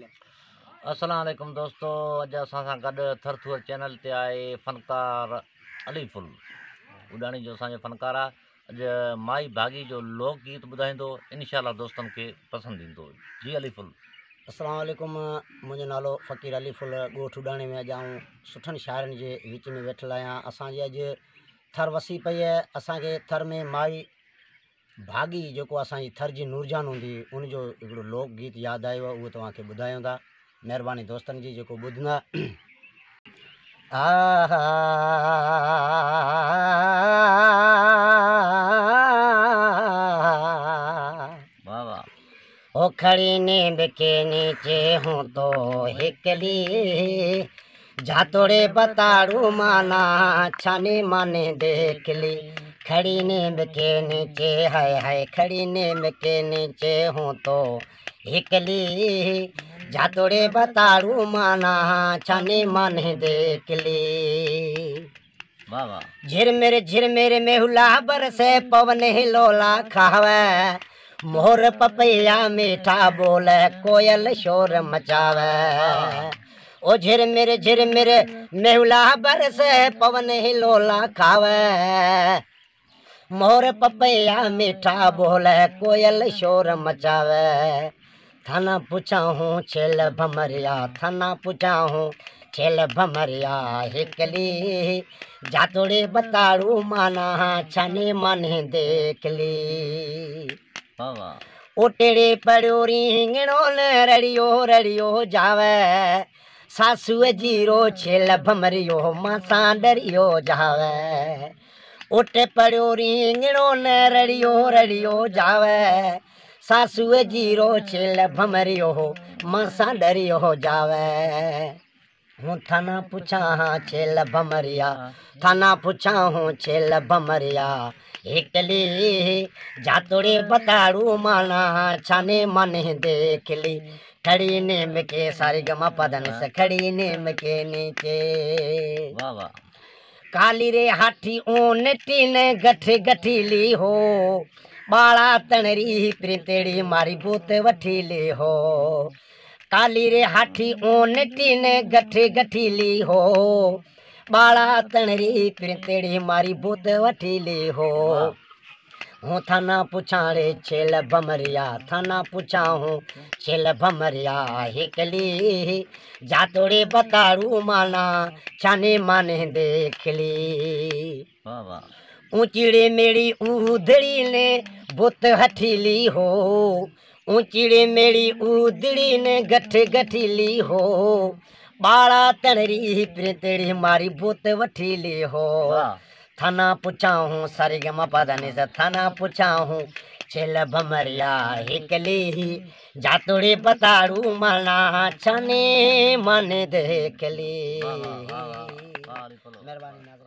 असलकुम दोस्तों अज अस सां चैनल से आए फ़नकार अलीफुल उड़ानी जो असो फ़नकार अज माई भागी जो लोक गीत ॿुधाईंदो इनशाला दोस्तों के पसंद ईंदो जी अलीफुल असलकुम मुझे नालो फ़कीर अलीफुल गोठ उॾाणी में अजा सुठन शायर के जे में वेठल आया असांजी थर वसी पी है असांखे थर में माई भाॻी जेको असांजी थर जी नूरजान होंगी हुई लोक गीत याद यादि आयो आहे उहो तव्हांखे ॿुधायूं था महिरबानी दोस्तनि जी जेको ॿुधंदा ओ खड़ी नींद के नीचे हूँ तो हिकली जा बताड़ू माना छानी माने देख ली खड़ी नींद के नीचे हाय हाय खड़ी नींद के नीचे हूँ तो हिकली झातोड़े बताड़ू माना छाने मन देख ली झिर मेरे झिर मेरे मेहुला बरसे पवन लोला खावे मोर पपैया मीठा बोले कोयल शोर मचावे ओ झिर मेरे झिर मेरे मेहुला बरसे पवन लोला खावे मोर पपैया मीठा बोले कोयल शोर मचावे थाना पूछा हूँ छेल भमरिया थाना पूछा हूँ छेल भमरिया हिकली जातोड़े बताड़ू माना छने मन देख ली ओटेड़े पड़ो रिंगणो ने रड़ियो रड़ियो जावे सासुअ जीरो छेल भमरियो मासा डरियो जावे उठ पड़ियो रींगणो न रड़ियो रड़ियो जावे सासुए जीरो छिल भमरियो मसा डरियो जावे हूँ थाना पूछा हाँ छिल भमरिया थाना पूछा हूँ छिल भमरिया एकली जातोड़े बताड़ू माना छाने मन देख ली खड़ी नेम के सारी गमा पदन से खड़ी नेम के नीचे वाह वाह काली रे हाथी ऊन टीन गठ गठीली हो बाड़ा तणरी प्रिंतेड़ी मारी बूत ले हो काली रे हाथी ऊन टीन गठ गठीली हो बाड़ा तणरी प्रिंतेड़ी मारी बूत ले हो हूँ थाना पुछाड़े छेल बमरिया थाना पुछा हूँ छेल बमरिया हिकली जा तोड़े बताड़ू माना छाने माने देखली ऊंचीड़े मेरी ऊधड़ी ने बुत हठीली हो ऊंचीड़े मेरी ऊधड़ी ने गठ गठीली हो बाड़ा तनरी प्रितड़ी मारी बुत वठीली हो थाना पूछा हूँ सारे गमा पादा नहीं थाना पूछा हूँ छेल भमरिया हिकली ही जातुड़ी पताड़ू मना छने मन देख मेहरबानी